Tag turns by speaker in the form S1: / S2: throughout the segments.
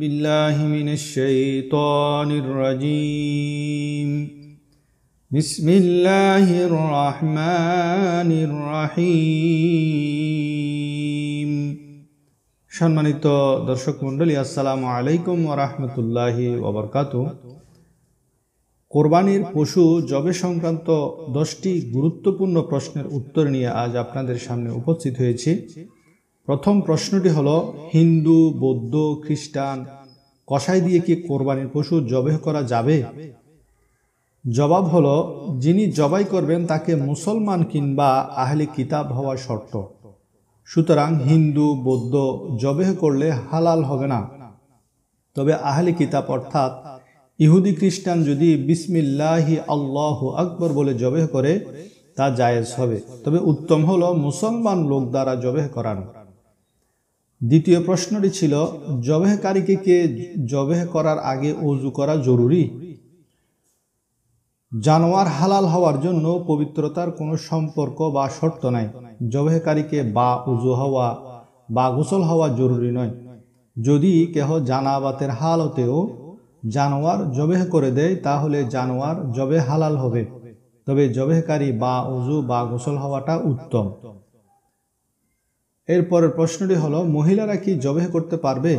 S1: بالله من الشيطان الرجيم بسم الله الرحمن الرحيم সম্মানিত দর্শক মণ্ডলী আসসালামু আলাইকুম ওরহমতুল্লাহি ওবরকাত কোরবানির পশু জবে সংক্রান্ত দশটি গুরুত্বপূর্ণ প্রশ্নের উত্তর নিয়ে আজ আপনাদের সামনে উপস্থিত হয়েছি প্রথম প্রশ্নটি হল হিন্দু বৌদ্ধ খ্রিস্টান কষাই দিয়ে কি কোরবানির পশু জবেহ করা যাবে জবাব হল যিনি জবাই করবেন তাকে মুসলমান কিংবা আহলে কিতাব হওয়া শর্ত সুতরাং হিন্দু বৌদ্ধ জবেহ করলে হালাল হবে না তবে আহলে কিতাব অর্থাৎ ইহুদি খ্রিস্টান যদি বিসমিল্লাহি আল্লাহ আকবর বলে জবেহ করে তা জায়েজ হবে তবে উত্তম হল মুসলমান লোক দ্বারা জবেহ করানো দ্বিতীয় প্রশ্নটি ছিল জবেহকারীকে কে জবেহ করার আগে অজু করা জরুরি জানোয়ার হালাল হওয়ার জন্য পবিত্রতার কোনো সম্পর্ক বা শর্ত নাই জবেহকারীকে বা উজু হওয়া বা গোসল হওয়া জরুরি নয় যদি কেহ জানাবাতের হালতেও জানোয়ার জবেহ করে দেয় তাহলে জানোয়ার জবে হালাল হবে তবে জবেহকারী বা উজু বা গোসল হওয়াটা উত্তম এরপরের প্রশ্নটি হলো মহিলারা কি জবে করতে পারবে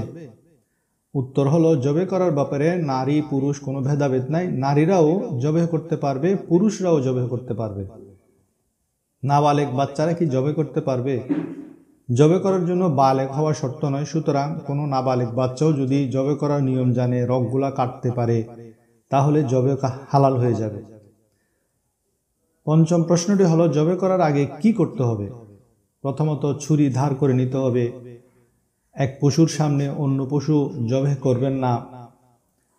S1: উত্তর হলো জবে করার ব্যাপারে নারী পুরুষ কোনো ভেদাভেদ নাই নারীরাও জবে করতে পারবে পুরুষরাও জবে করতে পারবে নাবালেক বাচ্চারা কি জবে করতে পারবে জবে করার জন্য বালেক হওয়া শর্ত নয় সুতরাং কোনো নাবালেক বাচ্চাও যদি জবে করার নিয়ম জানে রগগুলা কাটতে পারে তাহলে জবে হালাল হয়ে যাবে পঞ্চম প্রশ্নটি হলো জবে করার আগে কি করতে হবে প্রথমত ছুরি ধার করে নিতে হবে এক পশুর সামনে অন্য পশু জবে করবেন না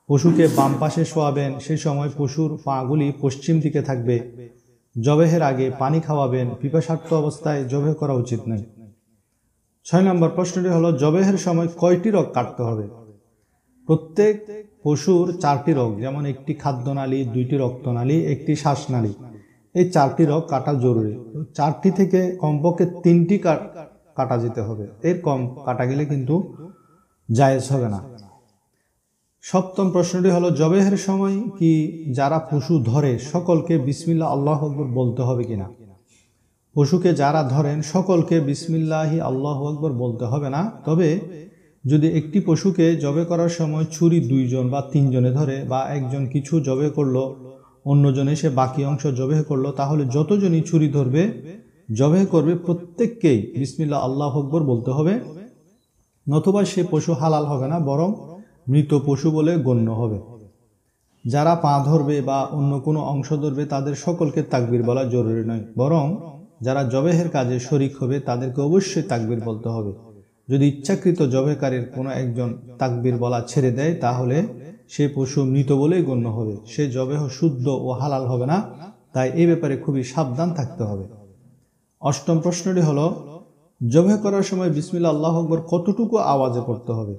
S1: পশুকে বাম পাশে শোয়াবেন সেই সময় পশুর পাগুলি পশ্চিম দিকে থাকবে জবেহের আগে পানি খাওয়াবেন পিপাসার্থ অবস্থায় জবে করা উচিত নয় ছয় নম্বর প্রশ্নটি হলো জবেহের সময় কয়টি রোগ কাটতে হবে প্রত্যেক পশুর চারটি রোগ যেমন একটি খাদ্যনালী দুইটি রক্তনালী একটি শ্বাসনালী এই চারটি রগ কাটা জরুরি চারটি থেকে কমপক্ষে তিনটি কাটা যেতে হবে এর কম কাটা গেলে কিন্তু জায়েজ হবে না সপ্তম প্রশ্নটি হলো জবেহের সময় কি যারা পশু ধরে সকলকে বিসমিল্লা আল্লাহ আকবর বলতে হবে কিনা পশুকে যারা ধরেন সকলকে বিসমিল্লাহি আল্লাহ আকবর বলতে হবে না তবে যদি একটি পশুকে জবে করার সময় ছুরি দুইজন বা তিনজনে ধরে বা একজন কিছু জবে করলো অন্যজন এসে বাকি অংশ জবেহ করলো তাহলে যতজনই ছুরি ধরবে জবেহ করবে প্রত্যেককেই বিসমিল্লা আল্লাহ হকবর বলতে হবে নতুবা সে পশু হালাল হবে না বরং মৃত পশু বলে গণ্য হবে যারা পা ধরবে বা অন্য কোনো অংশ ধরবে তাদের সকলকে তাকবির বলা জরুরি নয় বরং যারা জবেহের কাজে শরিক হবে তাদেরকে অবশ্যই তাকবির বলতে হবে যদি ইচ্ছাকৃত জবেকারীর কোনো একজন তাকবির বলা ছেড়ে দেয় তাহলে সে পশু মৃত বলেই গণ্য হবে সে জবেহ শুদ্ধ ও হালাল হবে না তাই এ ব্যাপারে খুবই সাবধান থাকতে হবে অষ্টম প্রশ্নটি হল জবেহ করার সময় বিসমিল্লা আল্লাহ আকবর কতটুকু আওয়াজে পড়তে হবে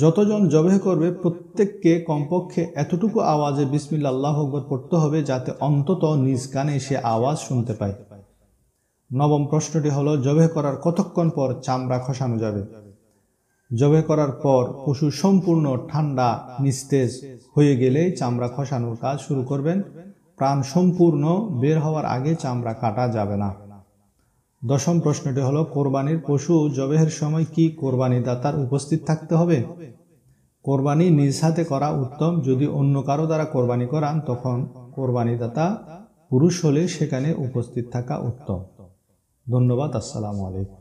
S1: যতজন জবেহ করবে প্রত্যেককে কমপক্ষে এতটুকু আওয়াজে বিসমিল্লা আল্লাহ আকবর পড়তে হবে যাতে অন্তত নিজ কানে সে আওয়াজ শুনতে পায় নবম প্রশ্নটি হলো জবেহ করার কতক্ষণ পর চামড়া খসানো যাবে জবে করার পর পশু সম্পূর্ণ ঠান্ডা নিস্তেজ হয়ে গেলেই চামড়া খসানোর কাজ শুরু করবেন প্রাণ সম্পূর্ণ বের হওয়ার আগে চামড়া কাটা যাবে না দশম প্রশ্নটি হলো কোরবানির পশু জবেহের সময় কি কোরবানি দাতার উপস্থিত থাকতে হবে কোরবানি নিজ হাতে করা উত্তম যদি অন্য কারো দ্বারা কোরবানি করান তখন কোরবানি দাতা পুরুষ হলে সেখানে উপস্থিত থাকা উত্তম ধন্যবাদ আসসালামু আলাইকুম